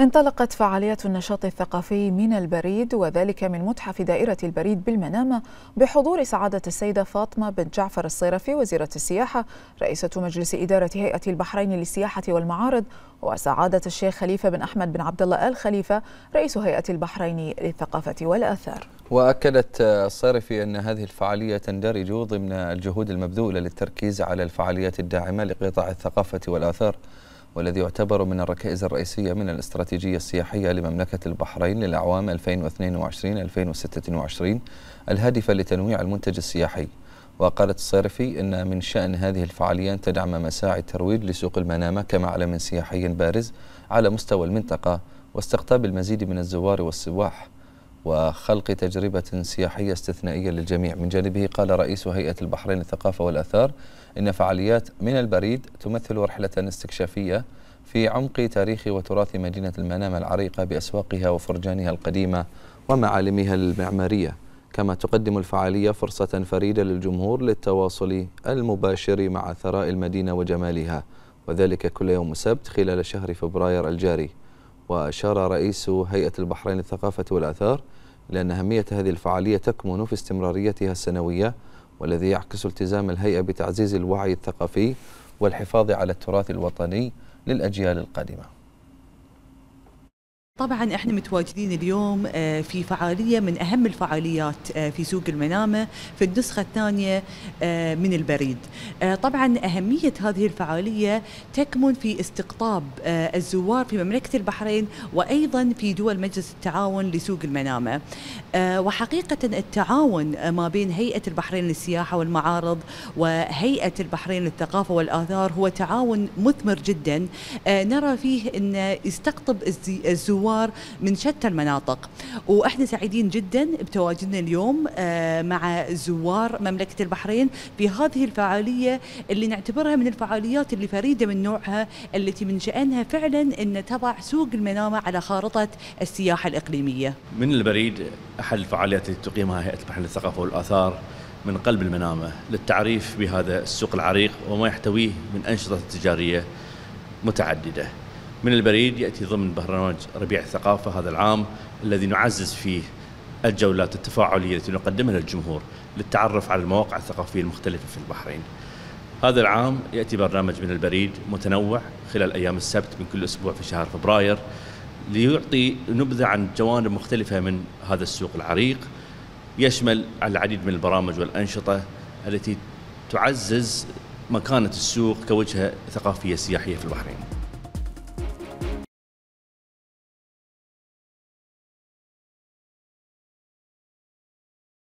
انطلقت فعالية النشاط الثقافي من البريد وذلك من متحف دائرة البريد بالمنامة بحضور سعادة السيدة فاطمة بن جعفر الصيرفي وزيرة السياحة رئيسة مجلس إدارة هيئة البحرين للسياحة والمعارض وسعادة الشيخ خليفة بن أحمد بن عبد الله آل خليفة رئيس هيئة البحرين للثقافة والآثار وأكدت الصيرفي أن هذه الفعالية تندرج ضمن الجهود المبذولة للتركيز على الفعاليات الداعمة لقطاع الثقافة والآثار والذي يعتبر من الركائز الرئيسية من الاستراتيجية السياحية لمملكة البحرين للأعوام 2022-2026 الهادفة لتنويع المنتج السياحي وقالت الصيرفي أن من شأن هذه الفعالية أن تدعم مساعي الترويج لسوق المنامة كمعلم سياحي بارز على مستوى المنطقة واستقطاب المزيد من الزوار والسواح وخلق تجربة سياحية استثنائية للجميع من جانبه قال رئيس هيئة البحرين الثقافة والأثار إن فعاليات من البريد تمثل رحلة استكشافية في عمق تاريخ وتراث مدينة المنامة العريقة بأسواقها وفرجانها القديمة ومعالمها المعمارية كما تقدم الفعالية فرصة فريدة للجمهور للتواصل المباشر مع ثراء المدينة وجمالها وذلك كل يوم سبت خلال شهر فبراير الجاري وأشار رئيس هيئة البحرين للثقافة والآثار لأن أهمية هذه الفعالية تكمن في استمراريتها السنوية والذي يعكس التزام الهيئة بتعزيز الوعي الثقافي والحفاظ على التراث الوطني للأجيال القادمة طبعا احنا متواجدين اليوم آه، في فعاليه من اهم الفعاليات آه، في سوق المنامه في النسخه الثانيه آه، من البريد. طبعا اهميه هذه الفعاليه تكمن في استقطاب الزوار في مملكه البحرين وايضا في دول مجلس التعاون لسوق المنامه. وحقيقه التعاون ما بين هيئه البحرين للسياحه والمعارض وهيئه البحرين للثقافه والاثار هو تعاون مثمر جدا نرى فيه ان يستقطب الزوار الزوار من شتى المناطق واحنا سعيدين جدا بتواجدنا اليوم آه، مع زوار مملكه البحرين في هذه الفعاليه اللي نعتبرها من الفعاليات اللي فريده من نوعها التي من شانها فعلا ان تضع سوق المنامه على خارطه السياحه الاقليميه. من البريد احد الفعاليات التي تقيمها هيئه البحرين للثقافه والاثار من قلب المنامه للتعريف بهذا السوق العريق وما يحتويه من انشطه تجاريه متعدده. من البريد يأتي ضمن برنامج ربيع الثقافة هذا العام الذي نعزز فيه الجولات التفاعلية التي نقدمها للجمهور للتعرف على المواقع الثقافية المختلفة في البحرين هذا العام يأتي برنامج من البريد متنوع خلال أيام السبت من كل أسبوع في شهر فبراير ليعطي نبذة عن جوانب مختلفة من هذا السوق العريق يشمل العديد من البرامج والأنشطة التي تعزز مكانة السوق كوجهة ثقافية سياحية في البحرين